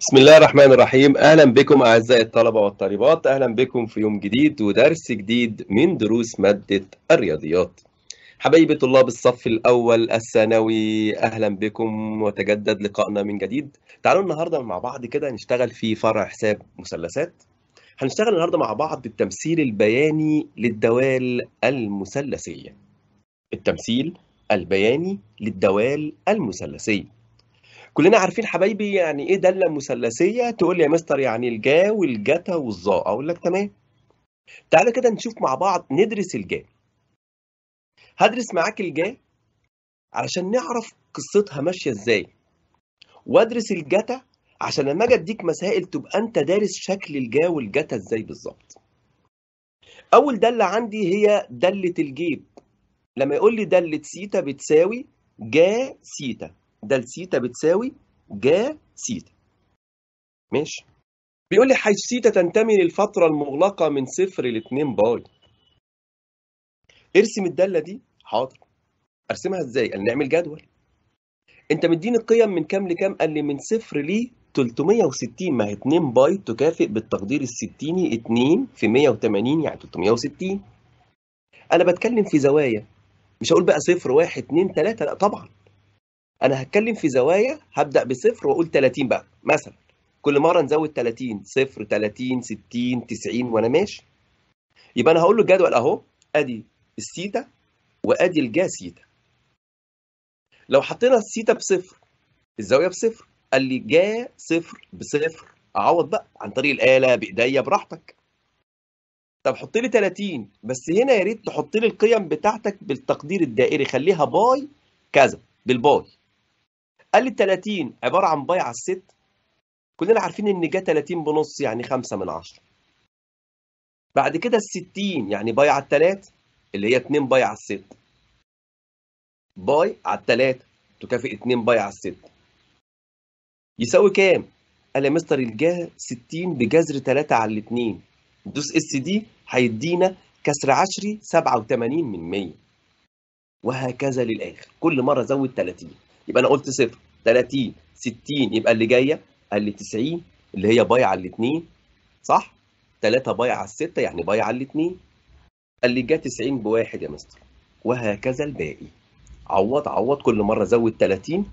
بسم الله الرحمن الرحيم اهلا بكم اعزائي الطلبه والطالبات اهلا بكم في يوم جديد ودرس جديد من دروس ماده الرياضيات حبايبي طلاب الصف الاول الثانوي اهلا بكم وتجدد لقائنا من جديد تعالوا النهارده مع بعض كده نشتغل في فرع حساب مثلثات هنشتغل النهارده مع بعض بالتمثيل البياني للدوال المثلثيه التمثيل البياني للدوال المثلثيه كلنا عارفين حبايبي يعني ايه داله مثلثيه تقول لي يا مستر يعني الجا والجتا والظا اقول لك تمام تعالى كده نشوف مع بعض ندرس الجا هدرس معاك الجا علشان نعرف قصتها ماشيه ازاي وادرس الجتا عشان لما اجي اديك مسائل تبقى انت دارس شكل الجا والجتا ازاي بالظبط اول داله عندي هي داله الجيب لما يقول لي داله سيتا بتساوي جا سيتا دال سيتا بتساوي جا سيتا ماشي بيقول لي حيث سيتا تنتمي للفترة المغلقة من صفر ل 2 باي ارسم الدالة دي حاضر ارسمها ازاي؟ قال نعمل جدول انت مديني القيم من كام لكام؟ قال لي من صفر ل 360 ما هي 2 باي تكافئ بالتقدير الستيني 2 في 180 يعني 360 انا بتكلم في زوايا مش هقول بقى صفر واحد اتنين تلاتة لا طبعا انا هتكلم في زوايا هبدا بصفر واقول 30 بقى مثلا كل مره نزود 30 صفر 30 60 90 وانا ماشي يبقى انا هقول له الجدول اهو ادي السيتا وادي الجا سيتا لو حطينا السيتا بصفر الزاويه بصفر قال لي جا صفر بصفر اعوض بقى عن طريق الاله بايديا براحتك طب حط لي 30 بس هنا يا ريت تحط لي القيم بتاعتك بالتقدير الدائري خليها باي كذا بالباي قال لي 30 عباره عن باي على الست كلنا عارفين ان جه 30 بنص يعني 5 من 10 بعد كده ال 60 يعني باي على الثلاث اللي هي 2 باي على الست باي على الثلاث تكافئ 2 باي على الست يساوي كام؟ قال يا مستر الجاه 60 بجذر 3 على الاثنين دوس اس دي هيدينا كسر عشري 87 من 100 وهكذا للآخر كل مرة زود 30 يبقى انا قلت صفر 30 60 يبقى اللي جايه قال لي 90 اللي هي باي على الاثنين صح 3 باي على السته يعني باي على الاثنين قال لي جه 90 بواحد يا مستر وهكذا الباقي عوض عوض كل مره زود 30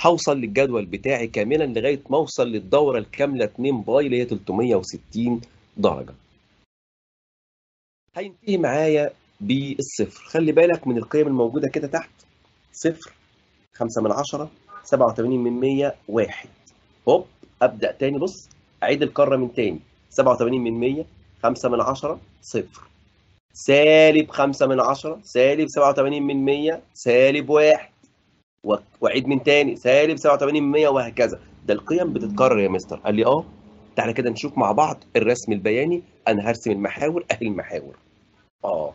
هوصل للجدول بتاعي كاملا لغايه ما اوصل للدوره الكامله 2 باي اللي هي 360 درجه هينتهي معايا بالصفر خلي بالك من القيم الموجوده كده تحت صفر خمسة من عشرة سبعة وثمانين من مية واحد هوب أبدأ تاني بص أعيد الكرة من تاني سبعة وثمانين من مية خمسة من عشرة صفر سالب خمسة من عشرة سالب سبعة وثمانين من مية سالب واحد وأعيد من تاني سالب سبعة وثمانين من مية وهكذا ده القيم بتتكرر يا مستر قال لي اه تعالى كده نشوف مع بعض الرسم البياني انا هرسم المحاور اهي المحاور اه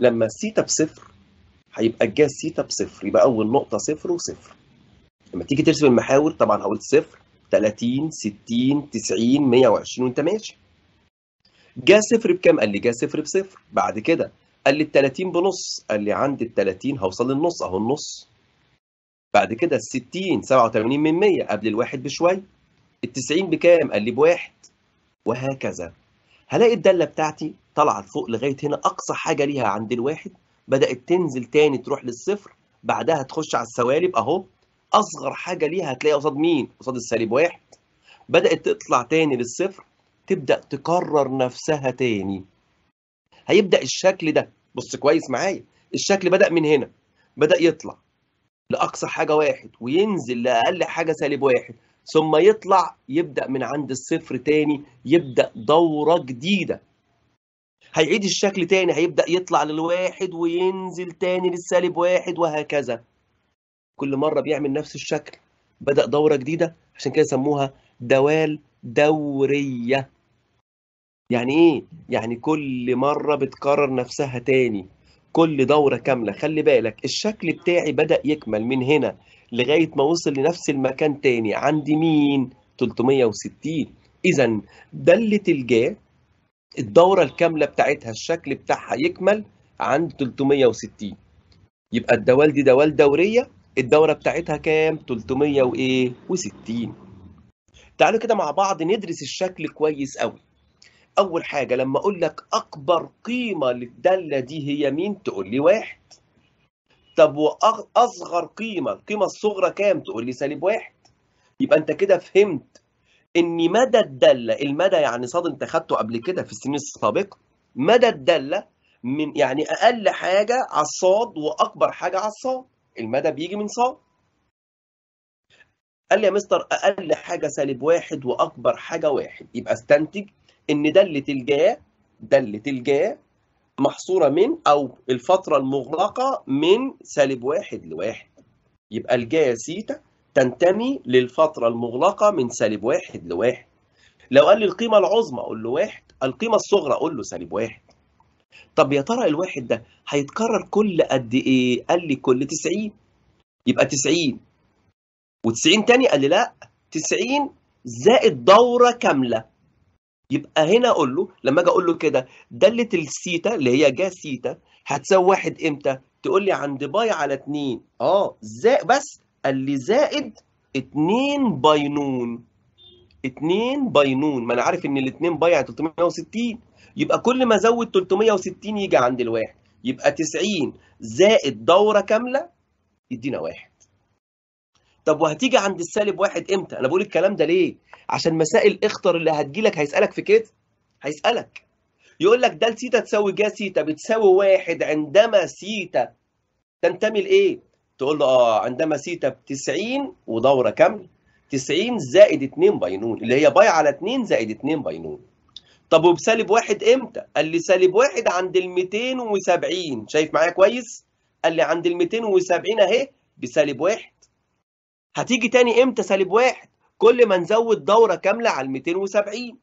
لما سيتا بصفر هيبقى الجاز ثيتا بصفر يبقى اول نقطه صفر وصفر لما تيجي ترسم المحاور طبعا هقول صفر 30 60 90 120 وانت ماشي جه صفر بكام قال لي جه صفر بصفر بعد كده قال لي ال 30 بنص قال لي عند ال 30 هوصل للنص اهو النص بعد كده ال 60 87 من 100 قبل الواحد بشويه ال 90 بكام قال لي بواحد وهكذا هلاقي الداله بتاعتي طالعه لفوق لغايه هنا اقصى حاجه ليها عند الواحد بدأت تنزل تاني تروح للصفر بعدها تخش على السوالب أهو أصغر حاجة ليها هتلاقيها قصاد مين؟ قصاد السالب واحد بدأت تطلع تاني للصفر تبدأ تكرر نفسها تاني هيبدأ الشكل ده بص كويس معايا الشكل بدأ من هنا بدأ يطلع لأقصى حاجة واحد وينزل لأقل حاجة سالب واحد ثم يطلع يبدأ من عند الصفر تاني يبدأ دورة جديدة هيعيد الشكل تاني هيبدأ يطلع للواحد وينزل تاني للسالب واحد وهكذا كل مرة بيعمل نفس الشكل بدأ دورة جديدة عشان كده سموها دوال دورية يعني ايه؟ يعني كل مرة بتكرر نفسها تاني كل دورة كاملة خلي بالك الشكل بتاعي بدأ يكمل من هنا لغاية ما وصل لنفس المكان تاني عند مين؟ 360 إذا دله الجا الدوره الكامله بتاعتها الشكل بتاعها يكمل عند 360 يبقى الدوال دي دوال دوريه الدوره بتاعتها كام 360 تعالوا كده مع بعض ندرس الشكل كويس قوي اول حاجه لما اقول لك اكبر قيمه للداله دي هي مين تقول لي واحد طب واصغر قيمه القيمه الصغرى كام تقول لي سالب واحد يبقى انت كده فهمت ان مدى الداله المدى يعني صاد انت خدته قبل كده في السنين السابقه مدى الداله من يعني اقل حاجه على الصاد واكبر حاجه على الصاد المدى بيجي من صاد قال لي يا مستر اقل حاجه سالب واحد واكبر حاجه واحد يبقى استنتج ان داله الجا داله الجا محصوره من او الفتره المغلقه من سالب واحد لواحد يبقى الجا سيتا تنتمي للفترة المغلقة من سالب واحد لواحد لو قال لي القيمة العظمى أقول له واحد القيمة الصغرى أقول له سالب واحد طب يا ترى الواحد ده هيتكرر كل قد إيه؟ قال لي كل 90 يبقى 90 و90 تاني قال لي لا 90 زائد دورة كاملة يبقى هنا أقول له لما أجي أقول له كده دالة السيتا اللي هي جا سيتا هتساوي واحد إمتى؟ تقول لي عند باي على 2 أه زائد بس لي زائد 2 باي نون 2 باي نون ما انا عارف ان الاثنين باي يعني 360 يبقى كل ما ازود 360 يجي عند الواحد يبقى 90 زائد دوره كامله يدينا واحد طب وهتيجي عند السالب واحد امتى انا بقول الكلام ده ليه عشان مسائل اخطر اللي هتجي لك هيسالك في كده هيسالك يقول لك دال سيتا تساوي جا سيتا بتساوي واحد عندما سيتا تنتمي لايه تقول له اه عندما سيتا ب 90 ودوره كامله 90 زائد 2 باي نون اللي هي باي على 2 زائد 2 باي نون طب وبسالب واحد امتى؟ قال لي سالب واحد عند ال 270 شايف معايا كويس؟ قال لي عند ال 270 اهي بسالب واحد هتيجي تاني امتى سالب واحد؟ كل ما نزود دوره كامله على ال 270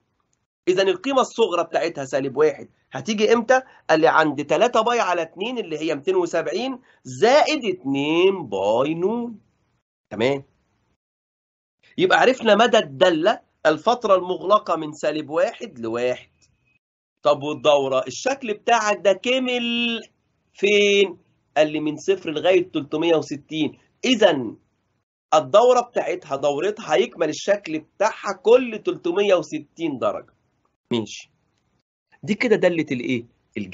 اذا القيمه الصغرى بتاعتها سالب واحد هتيجي امتى؟ قال لي عند 3 باي على 2 اللي هي 270 زائد 2 باي نون تمام يبقى عرفنا مدى الدالة الفترة المغلقة من سالب واحد لواحد طب والدورة الشكل بتاعك ده كمل فين؟ قال لي من صفر لغاية 360 إذا الدورة بتاعتها دورتها هيكمل الشكل بتاعها كل 360 درجة ماشي دي كده دالة الايه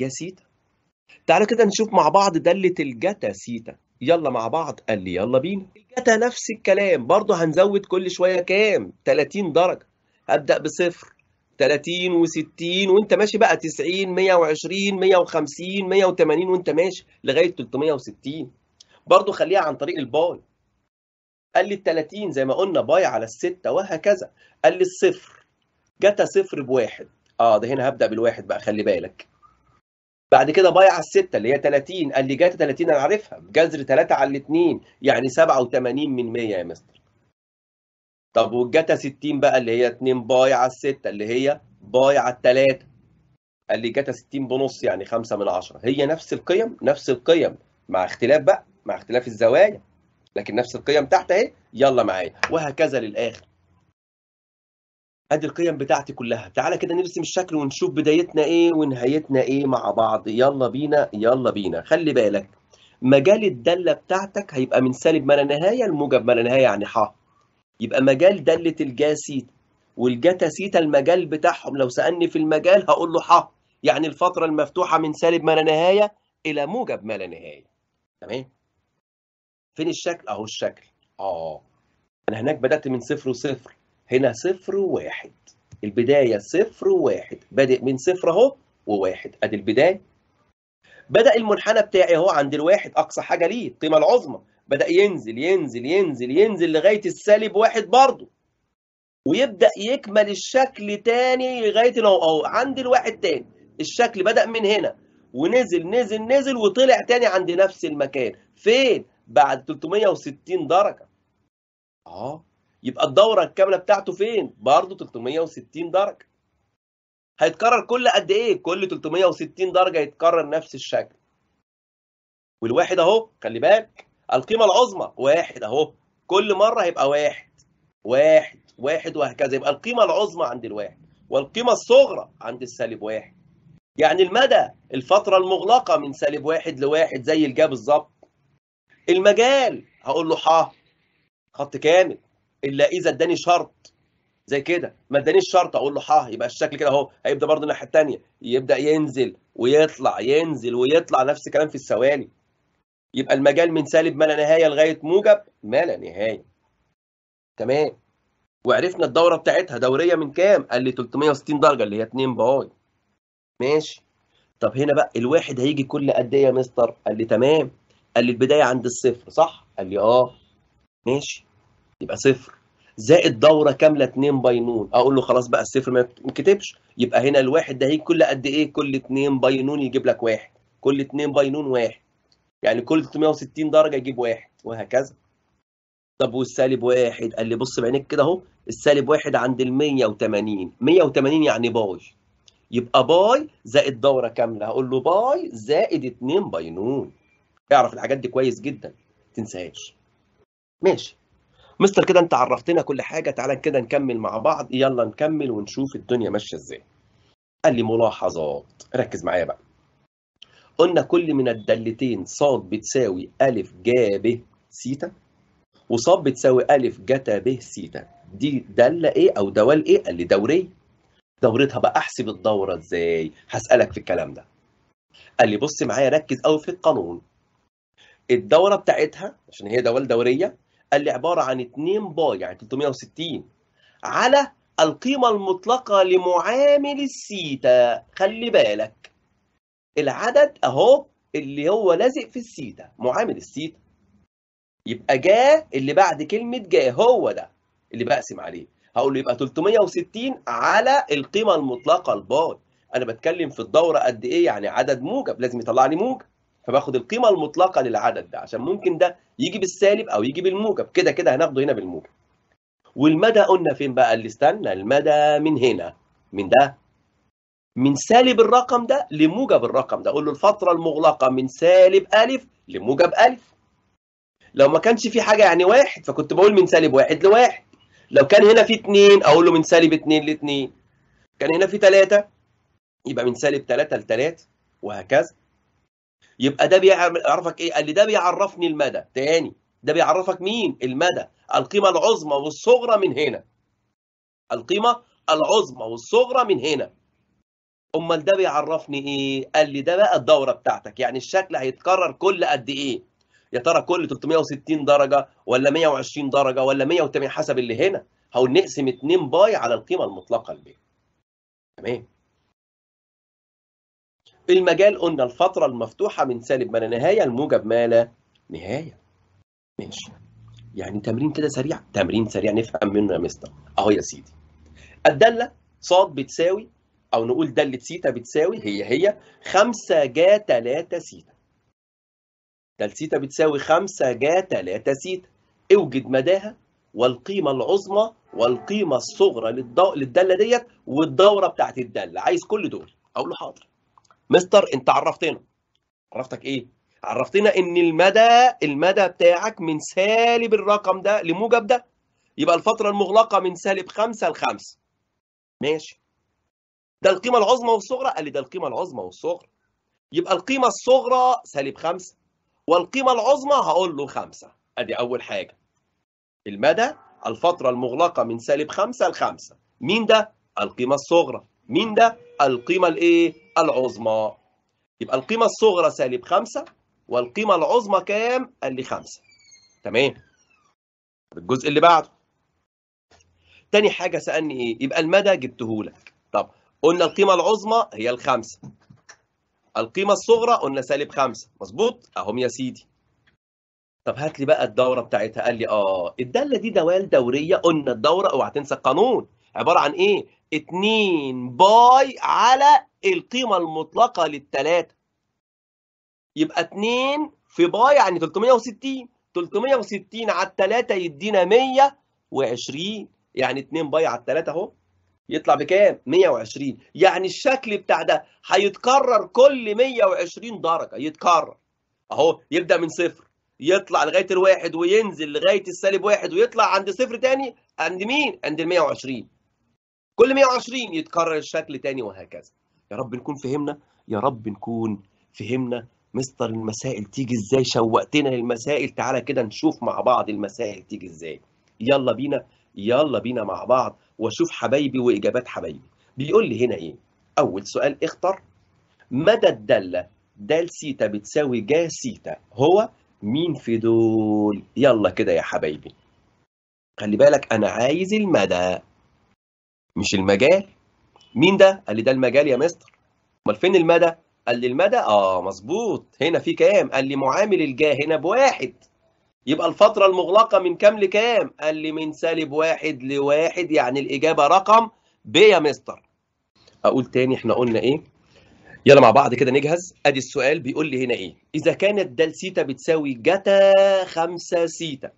سيتا. تعالى كده نشوف مع بعض دالة الجتا سيتا يلا مع بعض قال لي يلا بينا الجتا نفس الكلام برضه هنزود كل شوية كام 30 درجة هبدأ بصفر 30 و60 وانت ماشي بقى 90 120 150 180 وانت ماشي لغايه 360 برضه خليها عن طريق الباي قال لي ال 30 زي ما قلنا باي على الستة وهكذا قال لي الصفر جتا صفر بواحد اه ده هنا هبدا بالواحد بقى خلي بالك بعد كده باي على الستة اللي هي 30 قال لي جات 30 انا عارفها بجذر 3 على 2 يعني 87 من 100 يا مستر طب والجتا 60 بقى اللي هي 2 باي على السته اللي هي باي على 3 قال لي جتا 60 بنص يعني 5 من 10 هي نفس القيم نفس القيم مع اختلاف بقى مع اختلاف الزوايا لكن نفس القيم تحت اهي يلا معايا وهكذا للاخر ادي القيم بتاعتي كلها تعالى كده نرسم الشكل ونشوف بدايتنا ايه ونهايتنا ايه مع بعض يلا بينا يلا بينا خلي بالك مجال الدالة بتاعتك هيبقى من سالب ما لا نهاية لموجب ما لا نهاية يعني ح يبقى مجال دالة الجاسيت سيتا المجال بتاعهم لو سألني في المجال هقول له ح يعني الفترة المفتوحة من سالب ما لا نهاية إلى موجب ما لا نهاية تمام فين الشكل أهو الشكل أه أنا هناك بدأت من صفر وصفر هنا صفر وواحد البداية صفر وواحد بادئ من صفر اهو وواحد ادي البداية بدأ المنحنى بتاعي اهو عند الواحد أقصى حاجة ليه القيمة العظمى بدأ ينزل ينزل ينزل ينزل لغاية السالب واحد برضه ويبدأ يكمل الشكل تاني لغاية اهو اهو عند الواحد تاني الشكل بدأ من هنا ونزل نزل نزل وطلع تاني عند نفس المكان فين؟ بعد 360 درجة اه يبقى الدورة الكاملة بتاعته فين؟ برضه 360 درجة. هيتكرر كل قد إيه؟ كل 360 درجة يتكرر نفس الشكل. والواحد أهو خلي بالك القيمة العظمى واحد أهو كل مرة هيبقى واحد واحد واحد وهكذا يبقى القيمة العظمى عند الواحد والقيمة الصغرى عند السالب واحد. يعني المدى الفترة المغلقة من سالب واحد لواحد زي الجا بالظبط. المجال هقول له ح خط كامل الا اذا اداني شرط زي كده ما ادانيش شرط اقول له ها يبقى الشكل كده اهو هيبدا برضه الناحيه الثانيه يبدا ينزل ويطلع ينزل ويطلع نفس الكلام في الثواني يبقى المجال من سالب ما لا نهايه لغايه موجب ما لا نهايه تمام وعرفنا الدوره بتاعتها دوريه من كام قال لي 360 درجه اللي هي 2 باي ماشي طب هنا بقى الواحد هيجي كل قد ايه يا مستر قال لي تمام قال لي البدايه عند الصفر صح قال لي اه ماشي يبقى صفر زائد دوره كامله 2 باي نون اقول له خلاص بقى الصفر ما يتكتبش يبقى هنا الواحد ده هي كل قد ايه كل 2 باي نون يجيب لك واحد كل 2 باي نون واحد يعني كل 360 درجه يجيب واحد وهكذا طب والسالب واحد قال لي بص بعينيك كده اهو السالب واحد عند ال 180 180 يعني باي يبقى باي زائد دوره كامله هقول له باي زائد 2 باي نون اعرف الحاجات دي كويس جدا ما تنساهاش ماشي مستر كده انت عرفتنا كل حاجه تعالى كده نكمل مع بعض يلا نكمل ونشوف الدنيا ماشيه ازاي قال لي ملاحظات ركز معايا بقى قلنا كل من الدلتين ص بتساوي ا ج ب سيتا وص بتساوي ا جتا ب سيتا دي دالة إيه أو دوال إيه؟ قال لي دورية دورتها بقى أحسب الدورة إزاي؟ هسألك في الكلام ده قال لي بص معايا ركز قوي في القانون الدورة بتاعتها عشان هي دوال دورية اللي عبارة عن 2 باي يعني 360 على القيمة المطلقة لمعامل السيتا خلي بالك العدد اهو اللي هو لازق في السيتا معامل السيتا يبقى جا اللي بعد كلمة جا هو ده اللي بقسم عليه هقول له يبقى 360 على القيمة المطلقة الباي انا بتكلم في الدورة قد ايه يعني عدد موجب لازم يطلع لي موجب فباخد القيمه المطلقه للعدد ده عشان ممكن ده يجي بالسالب او يجي بالموجب كده كده هناخده هنا بالموجب والمدى قلنا فين بقى اللي استنى المدى من هنا من ده من سالب الرقم ده لموجب الرقم ده اقول له الفتره المغلقه من سالب الف لموجب الف لو ما كانش في حاجه يعني واحد فكنت بقول من سالب واحد لواحد لو كان هنا في اتنين اقول له من سالب اتنين لاتنين كان هنا في تلاته يبقى من سالب تلاته لتلاته وهكذا يبقى ده بيعرفك ايه قال لي ده بيعرفني المدى تاني ده بيعرفك مين المدى القيمه العظمى والصغرى من هنا القيمه العظمى والصغرى من هنا امال ده بيعرفني ايه قال لي ده بقى الدوره بتاعتك يعني الشكل هيتكرر كل قد ايه يا ترى كل 360 درجه ولا 120 درجه ولا 180 حسب اللي هنا هقول نقسم 2 باي على القيمه المطلقه لبيه تمام في المجال قلنا الفترة المفتوحة من سالب ما لا نهاية الموجب ما لا نهاية ماشي يعني تمرين كده سريع تمرين سريع نفهم منه يا مستر اهو يا سيدي الدالة ص بتساوي او نقول دالة سيتا بتساوي هي هي 5 جا 3 سيتا دالة سيتا بتساوي 5 جا 3 سيتا اوجد مداها والقيمة العظمى والقيمة الصغرى للدالة ديت والدورة بتاعت الدالة عايز كل دول اقول له حاضر مستر انت عرفتنا عرفتك ايه عرفتنا ان المدى المدى بتاعك من سالب الرقم ده لموجب ده يبقى الفتره المغلقه من سالب 5 ل 5 ماشي ده القيمه العظمى والصغرى قال لي ده القيمه العظمى والصغرى يبقى القيمه الصغرى سالب 5 والقيمه العظمى هقول له 5 ادي اول حاجه المدى الفتره المغلقه من سالب 5 ل 5 مين ده القيمه الصغرى مين ده القيمه الايه العظمى يبقى القيمة الصغرى سالب خمسة والقيمة العظمى كام؟ قال لي خمسة تمام الجزء اللي بعده تاني حاجة سألني إيه؟ يبقى المدى جبتهولك طب قلنا القيمة العظمى هي الخمسة القيمة الصغرى قلنا سالب خمسة مظبوط أهم يا سيدي طب هات لي بقى الدورة بتاعتها قال لي آه الدالة دي دوال دورية قلنا الدورة أوعى تنسى القانون عبارة عن إيه؟ 2 باي على القيمة المطلقة للتلاتة يبقى 2 في باي يعني 360 360 على التلاتة يدينا 120 يعني 2 باي على التلاتة اهو يطلع بكام 120 يعني الشكل بتاع ده هيتكرر كل 120 درجة يتكرر اهو يبدأ من صفر يطلع لغاية الواحد وينزل لغاية السالب واحد ويطلع عند صفر تاني عند مين عند ال 120 كل 120 يتكرر الشكل تاني وهكذا يا رب نكون فهمنا يا رب نكون فهمنا مستر المسائل تيجي ازاي شوقتنا للمسائل تعالى كده نشوف مع بعض المسائل تيجي ازاي يلا بينا يلا بينا مع بعض واشوف حبايبي واجابات حبايبي بيقول لي هنا ايه اول سؤال اختر مدى الداله دال سيتا بتساوي جا سيتا هو مين في دول يلا كده يا حبايبي خلي بالك انا عايز المدى مش المجال مين ده قال لي ده المجال يا مستر امال فين المدى قال لي المدى اه مظبوط هنا في كام قال لي معامل الجاه هنا بواحد يبقى الفترة المغلقة من كام لكام؟ قال لي من سالب واحد لواحد يعني الإجابة رقم ب يا مستر. أقول تاني إحنا قلنا إيه؟ يلا مع بعض كده نجهز، أدي السؤال بيقول لي هنا إيه؟ إذا كانت دال سيتا بتساوي جتا خمسة سيتا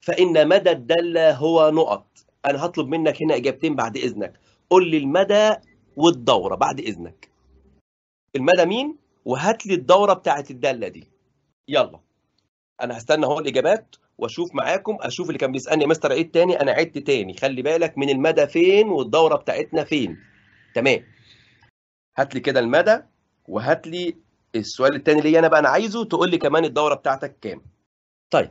فإن مدى الدالة هو نقط انا هطلب منك هنا اجابتين بعد اذنك قول لي المدى والدوره بعد اذنك المدى مين وهات لي الدوره بتاعه الداله دي يلا انا هستنى اهو الاجابات واشوف معاكم اشوف اللي كان بيسالني يا مستر عيد تاني انا عدت تاني خلي بالك من المدى فين والدوره بتاعتنا فين تمام هات لي كده المدى وهات لي السؤال التاني اللي انا بقى انا عايزه تقول لي كمان الدوره بتاعتك كام طيب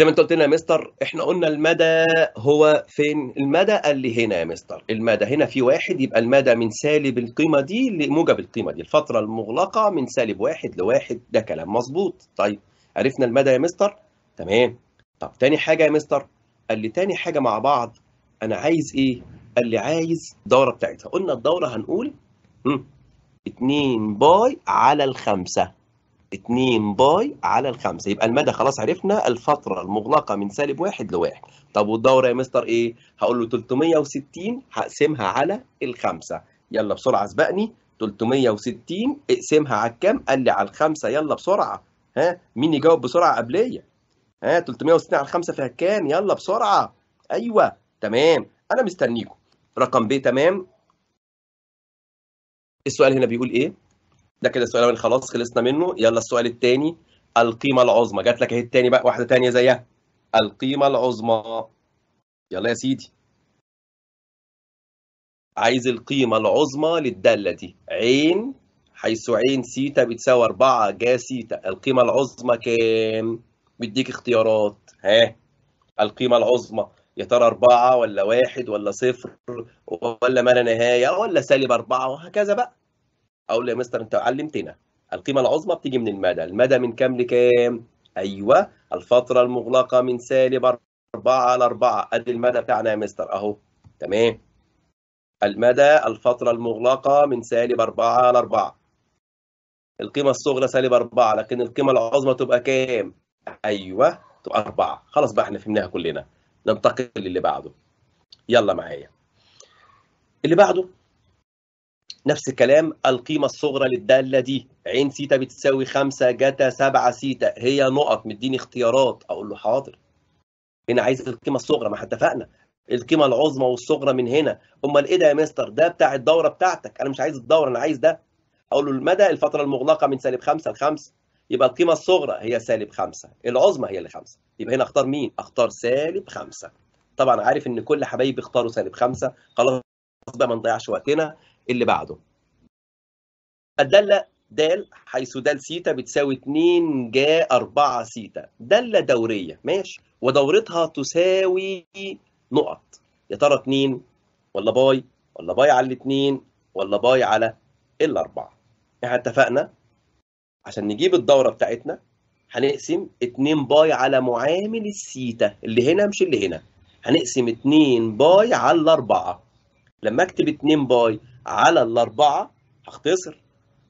زي ما انت قلت لنا يا مستر احنا قلنا المدى هو فين المدى قال لي هنا يا مستر المدى هنا في واحد يبقى المدى من سالب القيمه دي لموجب القيمه دي الفتره المغلقه من سالب واحد لواحد ده كلام مظبوط طيب عرفنا المدى يا مستر تمام طب تاني حاجه يا مستر قال لي تاني حاجه مع بعض انا عايز ايه قال لي عايز الدوره بتاعتها قلنا الدوره هنقول 2 باي على الخمسه 2 باي على الخمسة يبقى المدى خلاص عرفنا الفترة المغلقة من سالب واحد لواحد طب والدورة يا مستر ايه؟ هقول له 360 هقسمها على الخمسة يلا بسرعة سبقني 360 اقسمها على الكام؟ قال لي على الخمسة يلا بسرعة ها مين يجاوب بسرعة قبلية؟ ها 360 على الخمسة فيها كام؟ يلا بسرعة ايوه تمام انا مستنيكم رقم ب تمام السؤال هنا بيقول ايه؟ ده كده السؤال الاول خلاص خلصنا منه يلا السؤال الثاني القيمه العظمى جات لك اهي الثاني بقى واحده ثانيه زيها القيمه العظمى يلا يا سيدي عايز القيمه العظمى للداله دي ع حيث ع سيتا بتساوي 4 جا سيتا القيمه العظمى كام بيديك اختيارات ها القيمه العظمى يا ترى 4 ولا 1 ولا 0 ولا ما لا نهايه ولا سالب 4 وهكذا بقى اقول له يا مستر انت علمتنا القيمه العظمى بتيجي من المدى المدى من كام لكام ايوه الفتره المغلقه من سالب 4 على 4 ادي المدى بتاعنا يا مستر اهو تمام المدى الفتره المغلقه من سالب 4 على 4 القيمه الصغرى سالب 4 لكن القيمه العظمى تبقى كام ايوه تبقى 4 خلاص بقى احنا فهمناها كلنا ننتقل للي بعده يلا معايا اللي بعده نفس الكلام القيمة الصغرى للدالة دي عين سيتا بتساوي خمسة جتا سبعة سيتا هي نقط مديني اختيارات أقول له حاضر هنا عايز القيمة الصغرى ما احنا اتفقنا القيمة العظمى والصغرى من هنا أمال إيه ده يا مستر ده بتاع الدورة بتاعتك أنا مش عايز الدورة أنا عايز ده أقول له المدى الفترة المغلقة من سالب خمسة لخمسة يبقى القيمة الصغرى هي سالب خمسة العظمى هي اللي خمسة يبقى هنا أختار مين؟ أختار سالب خمسة طبعا عارف إن كل حبايبي اختاروا سالب خمسة خلاص بقى ما نضيعش وقتنا اللي بعده الداله د حيث د سيتا بتساوي 2 جا 4 سيتا دالة دورية ماشي ودورتها تساوي نقط يا ترى 2 ولا باي ولا باي على الاثنين ولا باي على الأربعة احنا اتفقنا عشان نجيب الدورة بتاعتنا هنقسم 2 باي على معامل السيتا اللي هنا مش اللي هنا هنقسم 2 باي على 4 لما اكتب 2 باي على الأربعة هختصر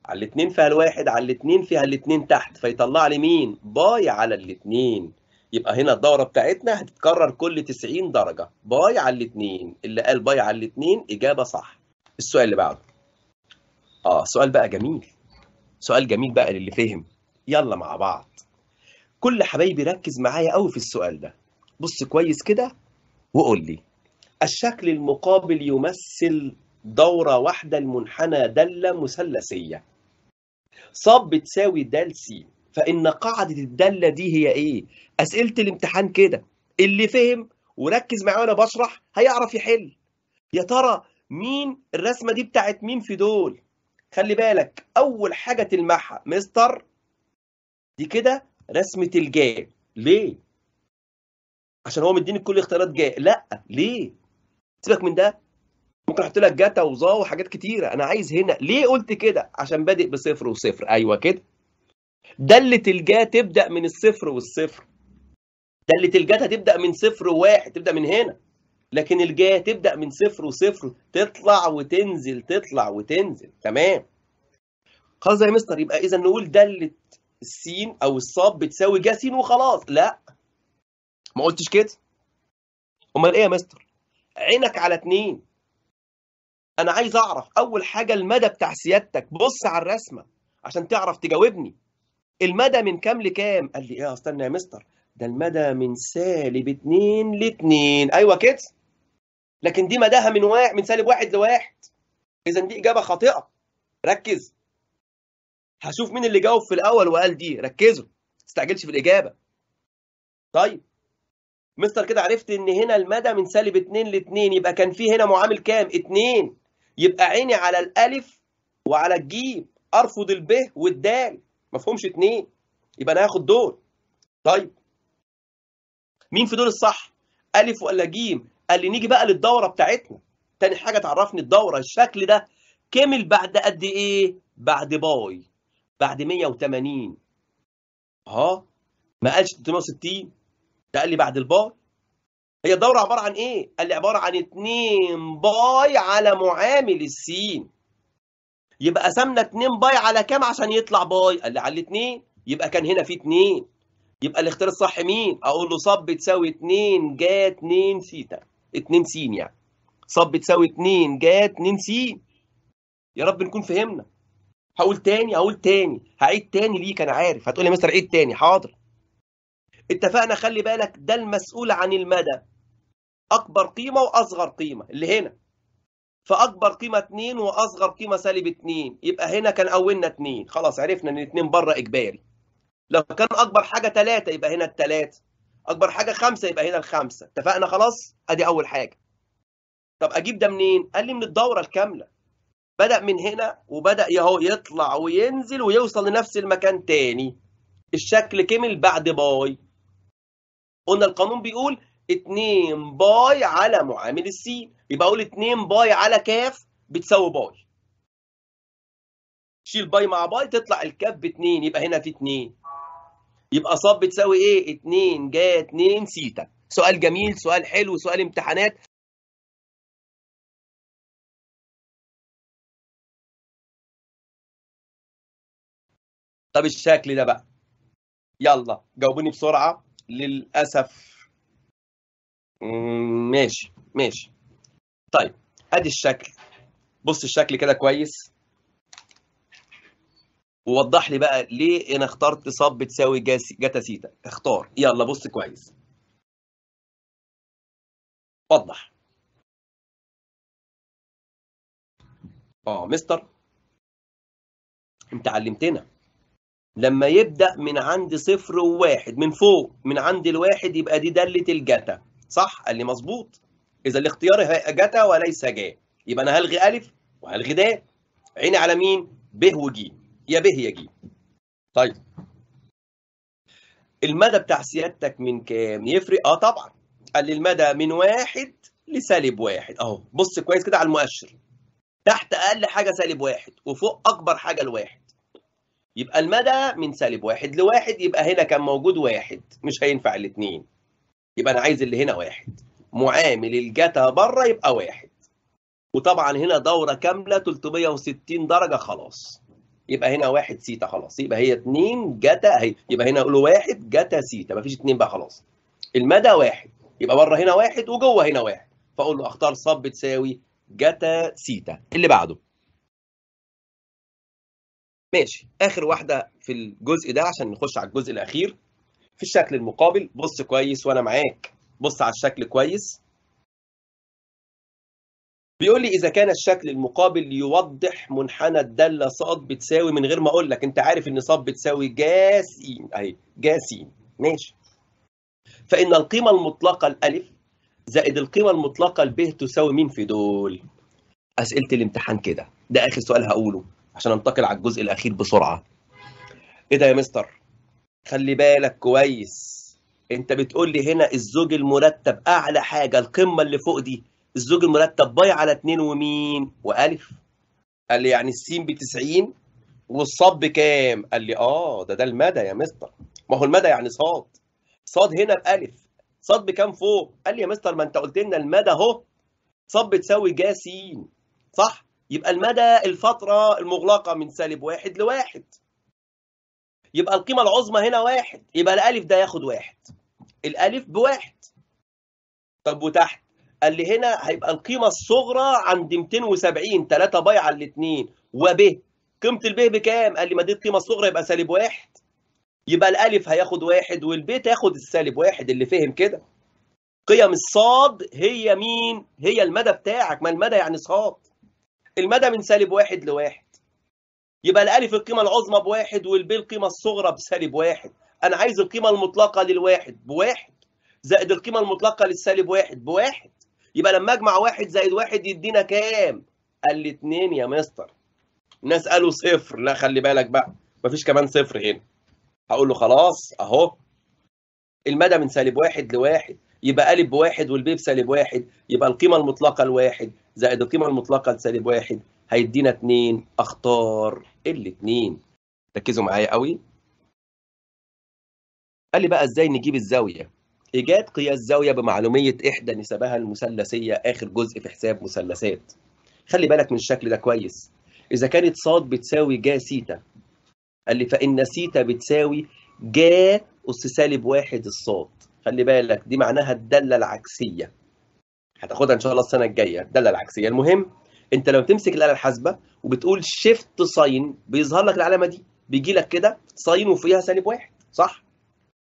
على الاتنين فيها الواحد على الاتنين فيها الاتنين تحت فيطلع لي مين باي على الاتنين يبقى هنا الدورة بتاعتنا هتتكرر كل 90 درجة باي على الاتنين اللي قال باي على الاتنين إجابة صح السؤال اللي بعده آه سؤال بقى جميل سؤال جميل بقى للي فهم يلا مع بعض كل حبايبي ركز معايا قوي في السؤال ده بص كويس كده وقول لي الشكل المقابل يمثل دورة واحدة المنحنى دالة مثلثية صب بتساوي دال س فإن قاعدة الدالة دي هي إيه؟ أسئلة الامتحان كده اللي فهم وركز معايا وأنا بشرح هيعرف يحل يا ترى مين الرسمة دي بتاعت مين في دول؟ خلي بالك أول حاجة تلمحها مستر دي كده رسمة الجا ليه؟ عشان هو مديني كل اختيارات جا لا ليه؟ سيبك من ده ممكن احط لك جتا وظا وحاجات كتيره انا عايز هنا ليه قلت كده عشان بادئ بصفر وصفر ايوه كده دالة الجا تبدا من الصفر والصفر دالة الجا تبدا من صفر وواحد تبدا من هنا لكن الجا تبدا من صفر وصفر تطلع وتنزل تطلع وتنزل تمام خلاص يا مستر يبقى اذا نقول دالة السين او الصاد بتساوي جا سين وخلاص لا ما قلتش كده امال ايه يا مستر عينك على اتنين انا عايز اعرف اول حاجه المدى بتاع سيادتك بص على الرسمه عشان تعرف تجاوبني المدى من كام لكام قال لي ايه استنى يا مستر ده المدى من سالب 2 ل 2 ايوه كده لكن دي مداها من واحد من سالب واحد لواحد اذا دي اجابه خاطئه ركز هشوف مين اللي جاوب في الاول وقال دي ركزوا ما تستعجلش في الاجابه طيب مستر كده عرفت ان هنا المدى من سالب 2 ل 2 يبقى كان في هنا معامل كام 2 يبقى عيني على الالف وعلى الجيم ارفض الب والدال مفهومش اتنين يبقى انا هاخد دول طيب مين في دول الصح الف ولا جيم قال لي نيجي بقى للدوره بتاعتنا تاني حاجه تعرفني الدوره الشكل ده كمل بعد قد ايه بعد باي بعد 180 اه ما قالش 360 ده قال لي بعد الباي هي الدورة عبارة عن ايه؟ قال لي عبارة عن 2 باي على معامل السين يبقى قسمنا 2 باي على كام عشان يطلع باي؟ قال لي على 2 يبقى كان هنا في 2 يبقى الاختيار الصح مين؟ اقول له صب بتساوي 2 جا 2 ثيتا 2 س يعني صب بتساوي 2 جا 2 س يا رب نكون فهمنا هقول تاني هقول تاني هعيد تاني ليك انا عارف هتقول لي يا مستر عيد تاني حاضر اتفقنا خلي بالك ده المسؤول عن المدى اكبر قيمه واصغر قيمه اللي هنا فاكبر قيمه 2 واصغر قيمه سالب 2 يبقى هنا كان قونا 2 خلاص عرفنا ان 2 بره اجباري لو كان اكبر حاجه 3 يبقى هنا 3 اكبر حاجه 5 يبقى هنا الخمسة اتفقنا خلاص ادي اول حاجه طب اجيب ده منين قال لي من الدوره الكامله بدا من هنا وبدا يهو يطلع وينزل ويوصل لنفس المكان تاني الشكل كمل بعد باي قلنا القانون بيقول 2 باي على معامل السين يبقى اقول 2 باي على كاف بتساوي باي شيل باي مع باي تطلع الكاف ب 2 يبقى هنا في 2 يبقى صاب بتساوي ايه 2 جا 2 سيتا سؤال جميل سؤال حلو سؤال امتحانات طب الشكل ده بقى يلا جاوبوني بسرعه للاسف ماشي ماشي طيب ادي الشكل بص الشكل كده كويس ووضح لي بقى ليه انا اخترت صب بتساوي جتا سيتا اختار يلا بص كويس وضح اه مستر انت علمتنا لما يبدا من عند صفر وواحد من فوق من عند الواحد يبقى دي داله الجتا صح قال لي مظبوط اذا الاختيار جتا وليس جاء يبقى انا هلغي الف وهلغي د عيني على مين ب وج يا ب يا ج طيب المدى بتاع سيادتك من كام يفرق اه طبعا قال لي المدى من واحد لسالب واحد اهو بص كويس كده على المؤشر تحت اقل حاجه سالب واحد وفوق اكبر حاجه لواحد يبقى المدى من سالب واحد لواحد يبقى هنا كان موجود واحد مش هينفع الاثنين يبقى انا عايز اللي هنا واحد معامل الجتا بره يبقى واحد وطبعا هنا دوره كامله 360 درجه خلاص يبقى هنا واحد سيتا خلاص يبقى هي 2 جتا يبقى هنا اقول واحد جتا سيتا مفيش 2 بقى خلاص المدى واحد يبقى بره هنا واحد وجوه هنا واحد فاقول له اختار صب تساوي جتا سيتا اللي بعده ماشي اخر واحده في الجزء ده عشان نخش على الجزء الاخير في الشكل المقابل بص كويس وانا معاك بص على الشكل كويس بيقول لي اذا كان الشكل المقابل يوضح منحنى الداله ص بتساوي من غير ما اقول لك انت عارف ان ص بتساوي س اهي س ماشي فان القيمه المطلقه الالف زائد القيمه المطلقه الب تساوي مين في دول اسئله الامتحان كده ده اخر سؤال هقوله عشان انتقل على الجزء الاخير بسرعه ايه ده يا مستر خلي بالك كويس انت بتقول لي هنا الزوج المرتب اعلى حاجه القمه اللي فوق دي الزوج المرتب باي على اتنين ومين والف قال لي يعني السين ب 90 والصاد بكام قال لي اه ده ده المدى يا مستر ما هو المدى يعني صاد صاد هنا بالف صاد بكام فوق قال لي يا مستر ما انت قلت لنا المدى اهو صاد بتساوي جا سين صح يبقى المدى الفتره المغلقه من سالب واحد لواحد يبقى القيمة العظمى هنا واحد يبقى الألف ده ياخد واحد الألف بواحد طب وتحت قال لي هنا هيبقى القيمة الصغرى عند 270 3 باي على الاثنين وب قيمة الب بكام؟ قال لي ما دي القيمة الصغرى يبقى سالب واحد يبقى الألف هياخد واحد والب تاخد السالب واحد اللي فهم كده قيم الصاد هي مين؟ هي المدى بتاعك ما المدى يعني صاد المدى من سالب واحد لواحد يبقى الالف القيمه العظمى بواحد والب القيمه الصغرى بسالب واحد انا عايز القيمه المطلقه للواحد بواحد زائد القيمه المطلقه للسالب واحد بواحد يبقى لما اجمع واحد زائد واحد يدينا كام قال لي اتنين يا مستر الناس قالوا صفر لا خلي بالك بقى مفيش كمان صفر هنا هقول له خلاص اهو المدى من سالب واحد لواحد يبقى ألف بواحد والبي بسالب واحد يبقى القيمة المطلقة لواحد زائد القيمة المطلقة لسالب واحد هيدينا اتنين أختار الاثنين ركزوا معايا قوي قال لي بقى ازاي نجيب الزاويه ايجاد قياس زاويه بمعلوميه احدى نسبها المثلثيه اخر جزء في حساب مثلثات خلي بالك من الشكل ده كويس اذا كانت ص بتساوي جا سيتا قال لي فان سيتا بتساوي جا اس سالب واحد الصاد خلي بالك دي معناها الداله العكسيه هتاخدها ان شاء الله السنه الجايه الداله العكسيه المهم انت لما تمسك الاله الحاسبه وبتقول شيفت ساين بيظهر لك العلامه دي بيجي لك كده ساين وفيها سالب واحد صح؟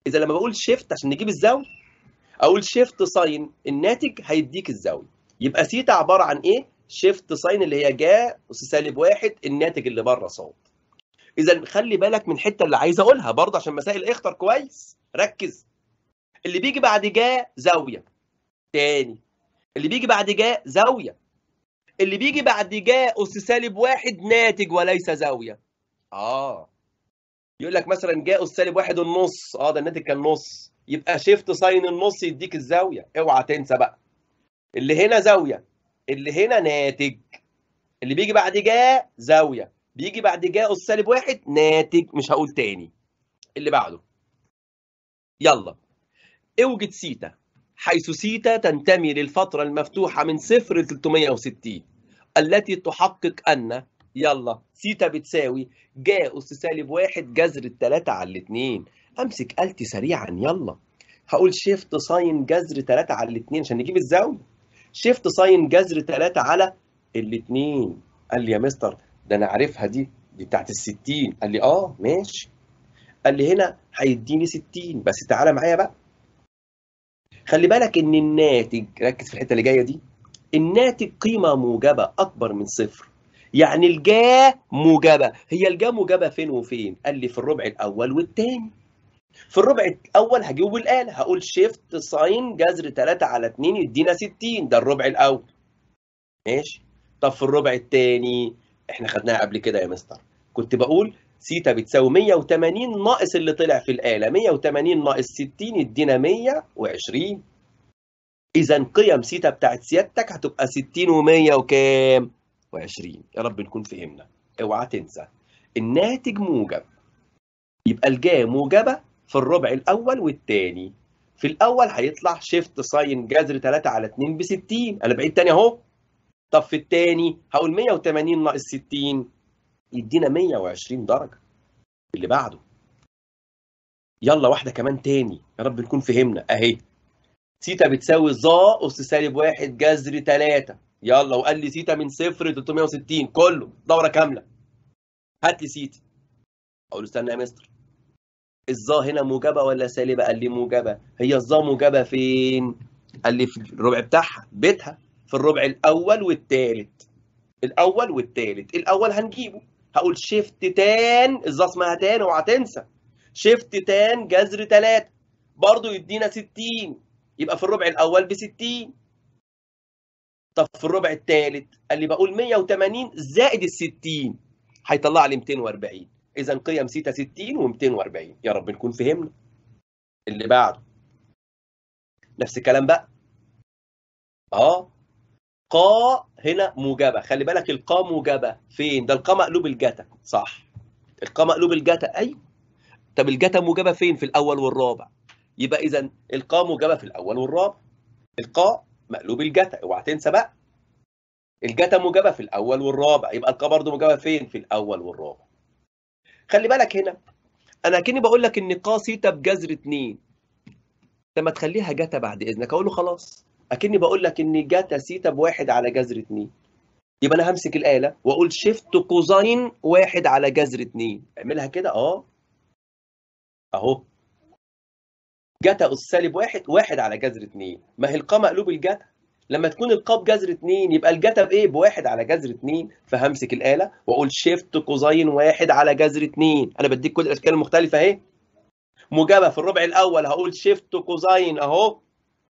اذا لما بقول شيفت عشان نجيب الزاويه اقول شيفت ساين الناتج هيديك الزاويه يبقى سيتا عباره عن ايه؟ شيفت ساين اللي هي جا سالب واحد الناتج اللي بره صاد اذا خلي بالك من الحته اللي عايز اقولها برضه عشان مسائل اختر كويس ركز اللي بيجي بعد جا زاويه تاني اللي بيجي بعد جا زاويه اللي بيجي بعد جاء أس سالب واحد ناتج وليس زاوية آه يقول لك مثلا جاء أس سالب واحد النص آه ده الناتج كان نص يبقى شيفت ساين النص يديك الزاوية اوعى تنسى بقى اللي هنا زاوية اللي هنا ناتج اللي بيجي بعد جاء زاوية بيجي بعد جاء أس سالب واحد ناتج مش هقول تاني اللي بعده يلا اوجد سيتا حيث سيتا تنتمي للفترة المفتوحة من صفر ل 360 التي تحقق أن يلا سيتا بتساوي جا أس سالب واحد جذر التلاتة على الاتنين أمسك آلتي سريعا يلا هقول شيفت ساين جذر ثلاثة على الاتنين عشان نجيب الزاوية شيفت ساين جذر ثلاثة على الاتنين قال لي يا مستر ده أنا عارفها دي دي بتاعت الستين قال لي آه ماشي قال لي هنا هيديني 60 بس تعالى معايا بقى خلي بالك ان الناتج ركز في الحته اللي جايه دي الناتج قيمه موجبه اكبر من صفر يعني الجا موجبه هي الجا موجبه فين وفين قال لي في الربع الاول والثاني في الربع الاول هجيبه بالاله هقول شيفت ساين جذر 3 على 2 يدينا 60 ده الربع الاول ماشي طب في الربع الثاني احنا خدناها قبل كده يا مستر كنت بقول سيتا بتساوي 180 ناقص اللي طلع في الآلة 180 ناقص 60 يدينا 120 إذا قيم سيتا بتاعت سيادتك هتبقى 60 و100 وكام؟ و20 يا رب نكون فهمنا اوعى تنسى الناتج موجب يبقى الجا موجبة في الربع الأول والثاني في الأول هيطلع شيفت ساين جذر 3 على 2 ب 60 أنا بعيد تاني أهو طب في الثاني هقول 180 ناقص 60 يدينا 120 درجه اللي بعده يلا واحده كمان تاني يا رب نكون فهمنا اهي سيتا بتساوي ظا اس سالب واحد جذر تلاتة يلا وقال لي سيتا من صفر ل 360 كله دوره كامله هات لي سيتا اقول له استنى يا مستر الظا هنا موجبه ولا سالبه قال لي موجبه هي الظا موجبه فين قال لي في الربع بتاعها بيتها في الربع الاول والتالت الاول والتالت الاول هنجيبه هقول شيفت تان الظا اسمها تان اوعى تنسى شيفت تان جذر 3 برضه يدينا 60 يبقى في الربع الاول ب 60 طب في الربع الثالث قال لي بقول 180 زائد ال 60 هيطلع لي 240 اذا قيم سيتا 60 و240 يا رب نكون فهمنا اللي بعده نفس الكلام بقى اه قا هنا موجبة خلي بالك القا موجبة فين ده القا مقلوب الجتا صح القا مقلوب الجتا أي طب الجتا موجبة فين في الأول والرابع يبقى إذا القا موجبة في الأول والرابع القا مقلوب الجتا اوعى تنسى بقى الجتا موجبة في الأول والرابع يبقى القا برضه موجبة فين في الأول والرابع خلي بالك هنا أنا كني بقول لك إن قا سيتا بجذر 2 لما تخليها جتا بعد إذنك أقول له خلاص اكني بقول لك ان جاتا سيتا بواحد على جذر اتنين يبقى انا همسك الاله واقول شيفت كوزاين واحد على جذر اتنين اعملها كده اه اهو جتا اس سالب واحد واحد على جذر اتنين ما هي القا مقلوب الجتا لما تكون القا بجذر اتنين يبقى الجتا بايه بواحد على جذر اتنين فهمسك الاله واقول شيفت كوزاين واحد على جذر اتنين انا بديك كل الاشكال المختلفه اهي موجبه في الربع الاول هقول شيفت كوزاين اهو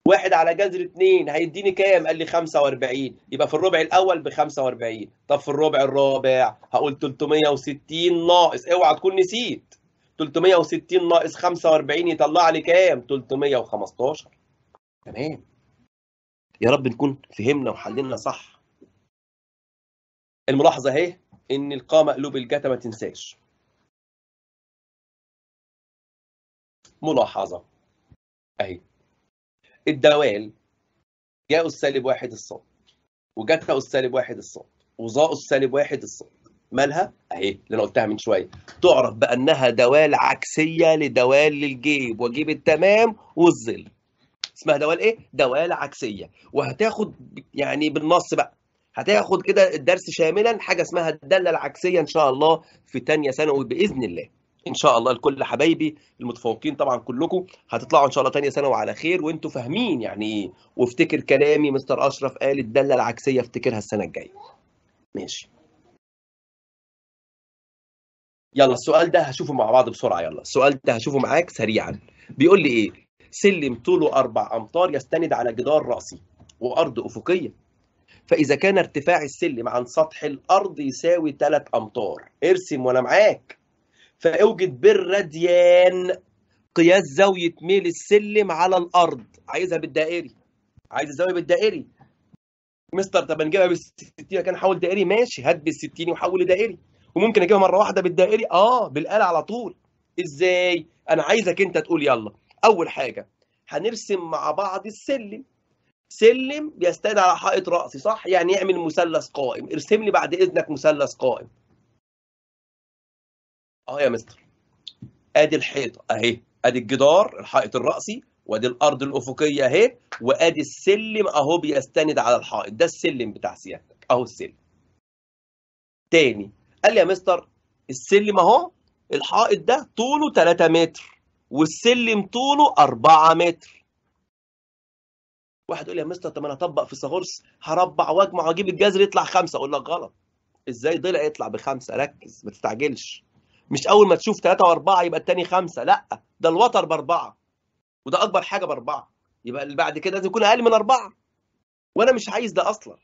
واحد على جذر 2 هيديني كام؟ قال لي 45 يبقى في الربع الاول ب 45 طب في الربع الرابع هقول 360 ناقص اوعى تكون نسيت 360 ناقص 45 يطلع لي كام؟ 315 تمام يا رب نكون فهمنا وحللنا صح الملاحظه اهي ان القاء مقلوب الجتا ما تنساش ملاحظه اهي الدوال جاءوا السالب واحد الصاد وجتنا السالب واحد الصاد وظاء السالب واحد الصاد مالها اهي اللي انا قلتها من شويه تعرف بانها دوال عكسيه لدوال الجيب وجيب التمام والظل اسمها دوال ايه دوال عكسيه وهتاخد يعني بالنص بقى هتاخد كده الدرس شاملا حاجه اسمها الداله العكسيه ان شاء الله في ثانيه ثانوي باذن الله ان شاء الله لكل حبايبي المتفوقين طبعا كلكم هتطلعوا ان شاء الله ثانيه سنة وعلى خير وانتوا فاهمين يعني ايه وافتكر كلامي مستر اشرف قال الداله العكسيه افتكرها السنه الجايه ماشي يلا السؤال ده هشوفه مع بعض بسرعه يلا السؤال ده هشوفه معاك سريعا بيقول لي ايه سلم طوله أربع أمتار يستند على جدار رأسي وأرض أفقية فإذا كان ارتفاع السلم عن سطح الأرض يساوي 3 أمتار ارسم وأنا معاك فاوجد بالراديان قياس زاويه ميل السلم على الارض عايزها بالدائري عايز الزاويه بالدائري مستر طب نجيبها بال 60 كان حول دائري ماشي هات بال 60 وحول لدائري وممكن اجيبها مره واحده بالدائري اه بالاله على طول ازاي انا عايزك انت تقول يلا اول حاجه هنرسم مع بعض السلم سلم بيستند على حائط راسي صح يعني يعمل مثلث قائم ارسم لي بعد اذنك مثلث قائم اهو يا مستر ادي الحيطه اهي ادي الجدار الحائط الراسي وادي الارض الافقيه اهي وادي السلم اهو بيستند على الحائط ده السلم بتاع سيادتك اهو السلم تاني قال لي يا مستر السلم اهو الحائط ده طوله 3 متر والسلم طوله 4 متر واحد يقول لي يا مستر طب انا هطبق في سهورس هربع واجمع واجيب الجذر يطلع خمسه اقول لك غلط ازاي ضلع يطلع بخمسه ركز ما تستعجلش مش اول ما تشوف ثلاثة واربعة يبقى الثاني خمسة لا ده الوتر باربعة وده اكبر حاجة باربعة يبقى اللي بعد كده لازم يكون اقل من اربعة وانا مش عايز ده اصلا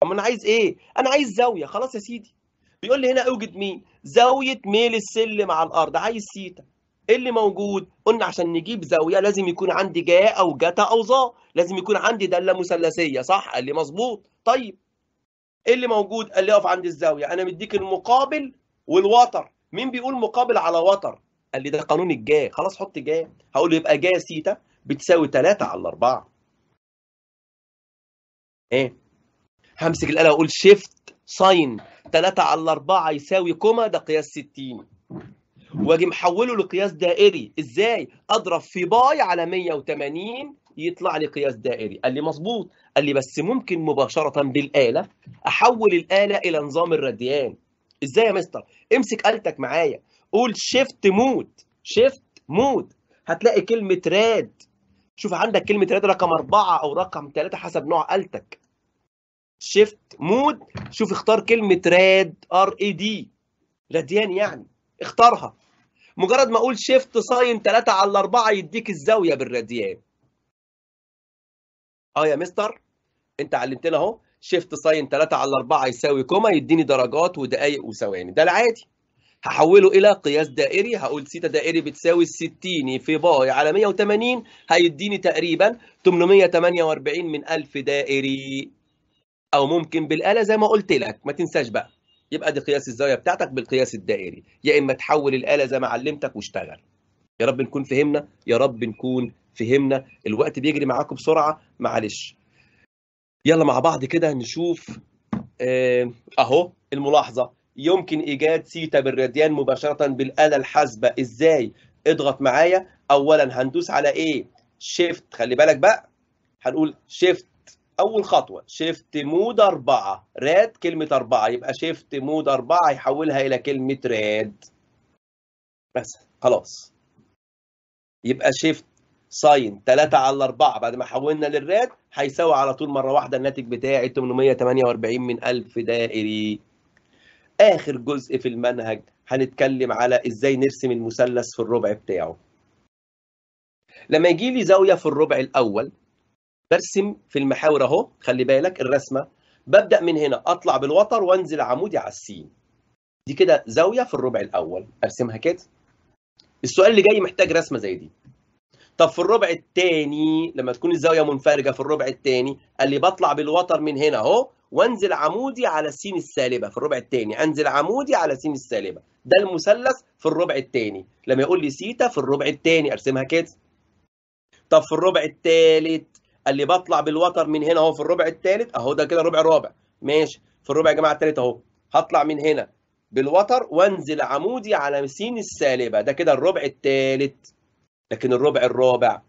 طب انا عايز ايه انا عايز زاوية خلاص يا سيدي بيقول لي هنا اوجد مين زاوية ميل السلم على الارض عايز سيتا ايه اللي موجود قلنا عشان نجيب زاوية لازم يكون عندي جاء او جتا او ظا لازم يكون عندي دالة مثلثية صح قال لي مظبوط طيب ايه اللي موجود قال لي اقف عند الزاوية انا مديك المقابل والوتر مين بيقول مقابل على وتر قال لي ده قانون الجا، خلاص حط جا، هقول له يبقى جا سيتا بتساوي 3 على 4 ايه همسك الاله واقول شيفت ساين 3 على 4 يساوي كوما ده قياس 60 واجي محوله لقياس دائري ازاي اضرب في باي على 180 يطلع لي قياس دائري قال لي مظبوط قال لي بس ممكن مباشره بالاله احول الاله الى نظام الراديان. ازاي يا مستر امسك آلتك معايا قول شيفت مود شيفت مود هتلاقي كلمة راد شوف عندك كلمة راد رقم أربعة أو رقم ثلاثة حسب نوع آلتك شيفت مود شوف اختار كلمة راد ار اي دي راديان يعني اختارها مجرد ما اقول شيفت ساين ثلاثه على اربعه يديك الزاويه بالراديان اه يا مستر انت علمتنا اهو شيفت ساين 3 على 4 يساوي كوما يديني درجات ودقائق وثواني ده العادي هحوله الى قياس دائري هقول سيتا دائري بتساوي 60 في باي على 180 هيديني تقريبا 848 من 1000 دائري او ممكن بالاله زي ما قلت لك ما تنساش بقى يبقى دي قياس الزاويه بتاعتك بالقياس الدائري يا اما تحول الاله زي ما علمتك واشتغل يا رب نكون فهمنا يا رب نكون فهمنا الوقت بيجري معاكم بسرعه معلش يلا مع بعض كده نشوف آه، اهو الملاحظه يمكن ايجاد سيتا بالراديان مباشره بالاله الحاسبه ازاي اضغط معايا اولا هندوس على ايه شيفت خلي بالك بقى هنقول شيفت اول خطوه شيفت مود أربعة راد كلمه أربعة يبقى شيفت مود أربعة يحولها الى كلمه راد بس خلاص يبقى شيفت ساين 3 على 4 بعد ما حولنا للراد هيساوي على طول مره واحده الناتج بتاعي 848 من 1000 دائري اخر جزء في المنهج هنتكلم على ازاي نرسم المثلث في الربع بتاعه لما يجي لي زاويه في الربع الاول برسم في المحاور اهو خلي بالك الرسمه ببدا من هنا اطلع بالوتر وانزل عمودي على السين دي كده زاويه في الربع الاول ارسمها كده السؤال اللي جاي محتاج رسمه زي دي طب في الربع الثاني لما تكون الزاويه منفرجه في الربع الثاني قال لي بطلع بالوتر من هنا اهو وانزل عمودي على السين السالبه في الربع الثاني انزل عمودي على س السالبه ده المثلث في الربع الثاني لما يقول لي سيتا في الربع الثاني ارسمها كده طب في الربع الثالث قال لي بطلع بالوتر من هنا اهو في الربع الثالث اهو ده كده ربع رابع ماشي في الربع يا جماعه الثالث اهو هطلع من هنا بالوتر وانزل عمودي على س السالبه ده كده الربع الثالث لكن الربع الرابع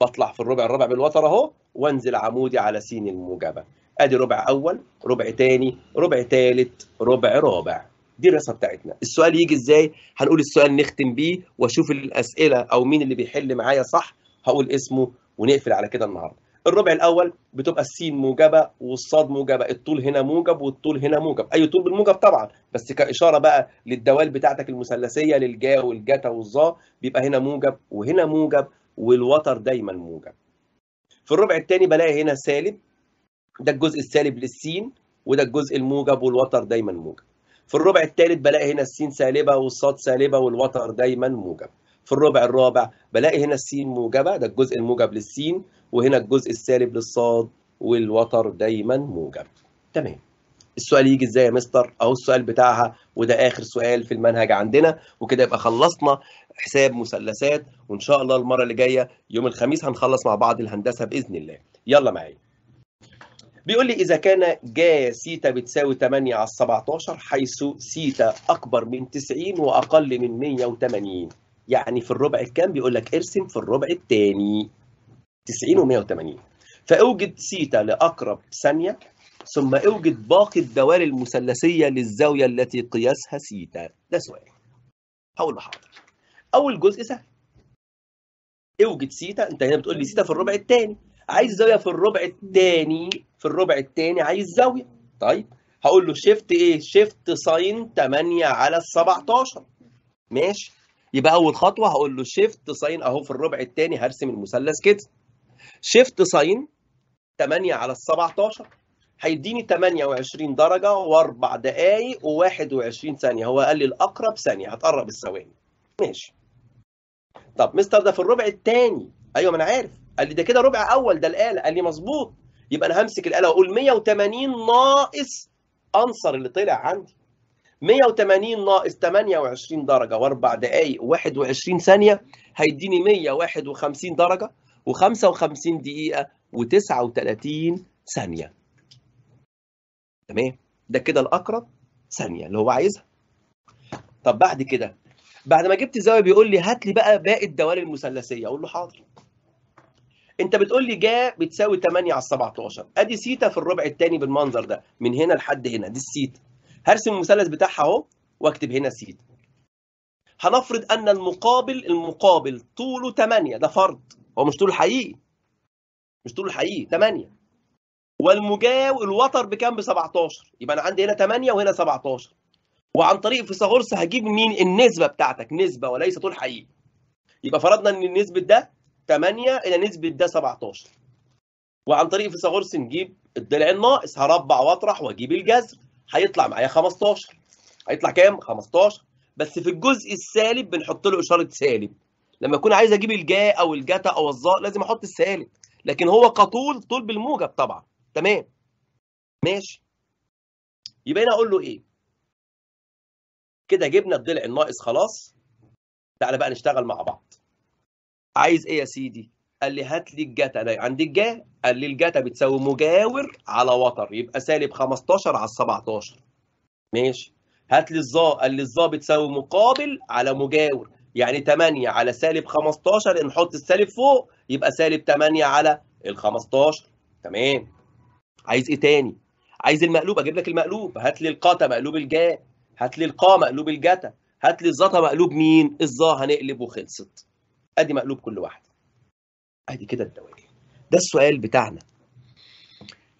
بطلع في الربع الرابع بالوتر اهو وانزل عمودي على سين الموجبه ادي ربع اول ربع تاني ربع تالت ربع رابع دي الرسمه بتاعتنا السؤال يجي ازاي هنقول السؤال نختم بيه واشوف الاسئله او مين اللي بيحل معايا صح هقول اسمه ونقفل على كده النهارده الربع الاول بتبقى السين موجبه والصاد موجبه الطول هنا موجب والطول هنا موجب اي أيوة، طول بالموجب طبعا بس كاشاره بقى للدوال بتاعتك المثلثيه للجا والجتا والظا بيبقى هنا موجب وهنا موجب والوتر دايما موجب في الربع الثاني بلاقي هنا سالب ده الجزء السالب للسين وده الجزء الموجب والوتر دايما موجب في الربع الثالث بلاقي هنا السين سالبه والصاد سالبه والوتر دايما موجب في الربع الرابع بلاقي هنا السين موجبة ده الجزء الموجب للسين وهنا الجزء السالب للصاد والوتر دايما موجب تمام السؤال يجي ازاي يا مستر اهو السؤال بتاعها وده اخر سؤال في المنهج عندنا وكده يبقى خلصنا حساب مثلثات وان شاء الله المره اللي جايه يوم الخميس هنخلص مع بعض الهندسه باذن الله يلا معايا بيقول لي اذا كان جا سيتا بتساوي 8 على 17 حيث سيتا اكبر من 90 واقل من 180 يعني في الربع الكام بيقول لك ارسم في الربع الثاني 90 و180 فاوجد سيتا لاقرب ثانيه ثم اوجد باقي الدوال المثلثيه للزاويه التي قياسها سيتا ده سؤال هقول لحضرتك حاضر اول جزء سهل اوجد سيتا انت هنا بتقول لي سيتا في الربع الثاني عايز زاويه في الربع الثاني في الربع الثاني عايز زاويه طيب هقول له شيفت ايه شيفت ساين 8 على ال 17 ماشي يبقى اول خطوه هقول له شيفت ساين اهو في الربع الثاني هرسم المثلث كده شيفت ساين 8 على ال 17 هيديني 28 درجه واربع دقائق و21 ثانيه هو قال لي الاقرب ثانيه هتقرب الثواني ماشي طب مستر ده في الربع الثاني ايوه ما انا عارف قال لي ده كده ربع اول ده الاله قال لي مظبوط يبقى انا همسك الاله واقول 180 ناقص انصر اللي طلع عندي 180 ناقص 28 درجة واربع دقايق و21 ثانية هيديني 151 درجة و55 دقيقة و39 ثانية تمام ده كده الأقرب ثانية اللي هو عايزها طب بعد كده بعد ما جبت الزاوية بيقول لي هات لي بقى باقي الدوال المثلثية أقول له حاضر انت بتقول لي جا بتساوي 8 على 17 ادي سيتا في الربع الثاني بالمنظر ده من هنا لحد هنا دي السيتا هرسم المثلث بتاعها اهو واكتب هنا س هنفرض ان المقابل المقابل طوله 8 ده فرض هو مش طوله الحقيقي مش طوله الحقيقي 8 والمجاور الوتر بكام ب 17 يبقى انا عندي هنا 8 وهنا 17 وعن طريق فيثاغورس هجيب مين النسبه بتاعتك نسبه وليس طول حقيقي يبقى فرضنا ان نسبه ده 8 الى نسبه ده 17 وعن طريق فيثاغورس نجيب الضلع الناقص هربع واطرح واجيب الجذر هيطلع معايا 15 هيطلع كام 15 بس في الجزء السالب بنحط له اشاره سالب لما اكون عايز اجيب الجا او الجتا او الظاء لازم احط السالب لكن هو كطول طول بالموجب طبعا تمام ماشي يبقى انا اقول له ايه كده جبنا الضلع الناقص خلاص تعالى بقى نشتغل مع بعض عايز ايه يا سيدي قال لي هات لي الجاتا انا عندي الجا قال لي الجاتا بتساوي مجاور على وتر يبقى سالب 15 على 17 ماشي هات لي الظا قال لي الظا بتساوي مقابل على مجاور يعني 8 على سالب 15 نحط السالب فوق يبقى سالب 8 على ال 15 تمام عايز ايه تاني عايز المقلوب اجيب لك المقلوب هات لي القاتا مقلوب الجا هات لي القا مقلوب الجتا هات لي الظا مقلوب مين الظا هنقلب وخلصت ادي مقلوب كل واحده ادي كده الدوائر ده السؤال بتاعنا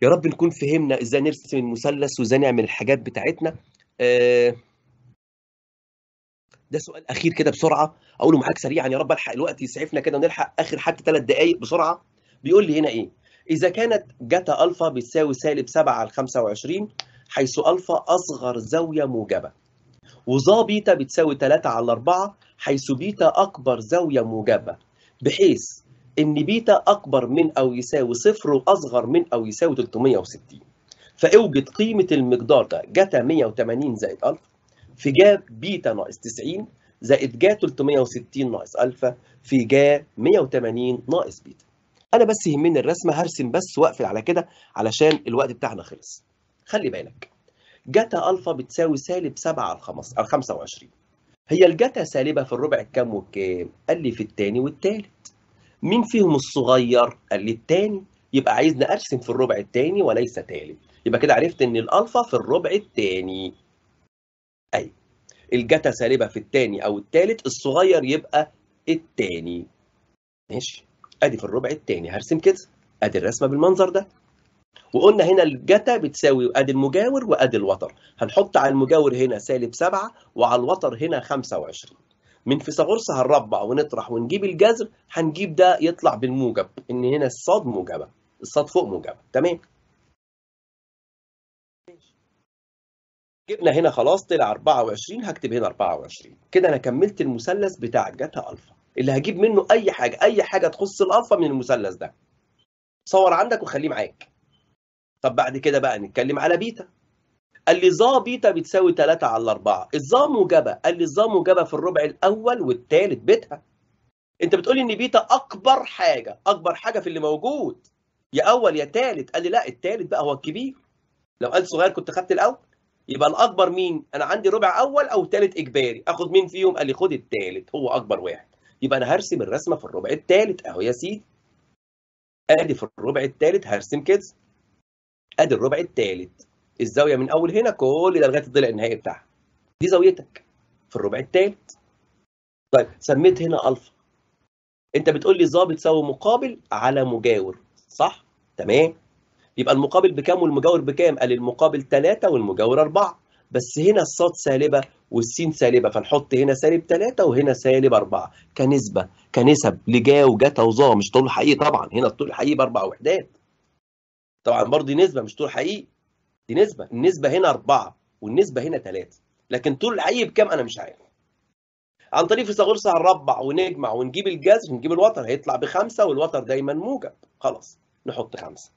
يا رب نكون فهمنا ازاي نرسم المثلث وازاي نعمل الحاجات بتاعتنا آه، ده سؤال اخير كده بسرعه اقوله معاك سريعا يا رب الحق الوقت يسعفنا كده ونلحق اخر حتى ثلاث دقائق بسرعه بيقول لي هنا ايه اذا كانت جتا الفا بتساوي سالب 7 على 25 حيث الفا اصغر زاويه موجبه وظا بيتا بتساوي 3 على 4 حيث بيتا اكبر زاويه موجبه بحيث ان بيتا اكبر من او يساوي صفر واصغر من او يساوي 360 فاوجد قيمه المقدار ده جتا 180 زائد الفا في جا بيتا ناقص 90 زائد جا 360 ناقص الفا في جا 180 ناقص بيتا انا بس يهمني الرسمه هرسم بس واقفل على كده علشان الوقت بتاعنا خلص خلي بالك جتا الفا بتساوي سالب 7 على 5 على 25 هي الجتا سالبه في الربع الكام والكام قال لي في الثاني والثالث مين فيهم الصغير؟ قال لي الثاني يبقى عايزني ارسم في الربع الثاني وليس تالت يبقى كده عرفت ان الالفا في الربع الثاني ايوه الجتا سالبه في الثاني او الثالث الصغير يبقى الثاني ماشي ادي في الربع الثاني هرسم كده ادي الرسمه بالمنظر ده وقلنا هنا الجتا بتساوي ادي المجاور وادي الوتر هنحط على المجاور هنا سالب 7 وعلى الوتر هنا 25 من فيثاغورس هنربع ونطرح ونجيب الجذر هنجيب ده يطلع بالموجب ان هنا الصاد موجبه الصاد فوق موجبه تمام جبنا هنا خلاص طلع 24 هكتب هنا 24 كده انا كملت المثلث بتاع جتا الفا اللي هجيب منه اي حاجه اي حاجه تخص الالفا من المثلث ده صور عندك وخليه معاك طب بعد كده بقى نتكلم على بيتا قال لي ظا بيتا بتساوي 3 على 4 الظا موجبه قال لي الظا موجبه في الربع الاول والثالث بيتها انت بتقول لي ان بيتا اكبر حاجه اكبر حاجه في اللي موجود يا اول يا ثالث قال لي لا الثالث بقى هو الكبير لو قال صغير كنت خدت الاول يبقى الاكبر مين انا عندي ربع اول او ثالث اجباري اخد مين فيهم قال لي خد الثالث هو اكبر واحد يبقى انا هرسم الرسمه في الربع الثالث اهو يا سيدي ادي في الربع الثالث هرسم كده ادي الربع الثالث الزاويه من اول هنا كل ده لغايه الضلع النهائي بتاعها دي زاويتك في الربع الثالث طيب سميت هنا الفا انت بتقول لي ظابط ساوي مقابل على مجاور صح تمام يبقى المقابل بكام والمجاور بكام قال المقابل 3 والمجاور 4 بس هنا الصاد سالبه والسين سالبه فنحط هنا سالب 3 وهنا سالب 4 كنسبه كنسب لجا وجتا وظا مش طول حقيقي طبعا هنا الطول الحقيقي باربع وحدات طبعا برضه نسبه مش طول حقيقي دي نسبه النسبه هنا اربعه والنسبه هنا ثلاثه لكن طول العي بكام انا مش عارف عن طريق فيثاغورس هنربع ونجمع ونجيب الجذر ونجيب الوتر هيطلع بخمسه والوتر دايما موجب خلاص نحط خمسه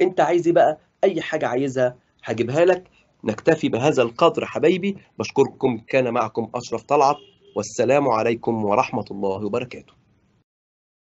انت عايز ايه بقى اي حاجه عايزها هجيبها لك نكتفي بهذا القدر حبايبي بشكركم كان معكم اشرف طلعت والسلام عليكم ورحمه الله وبركاته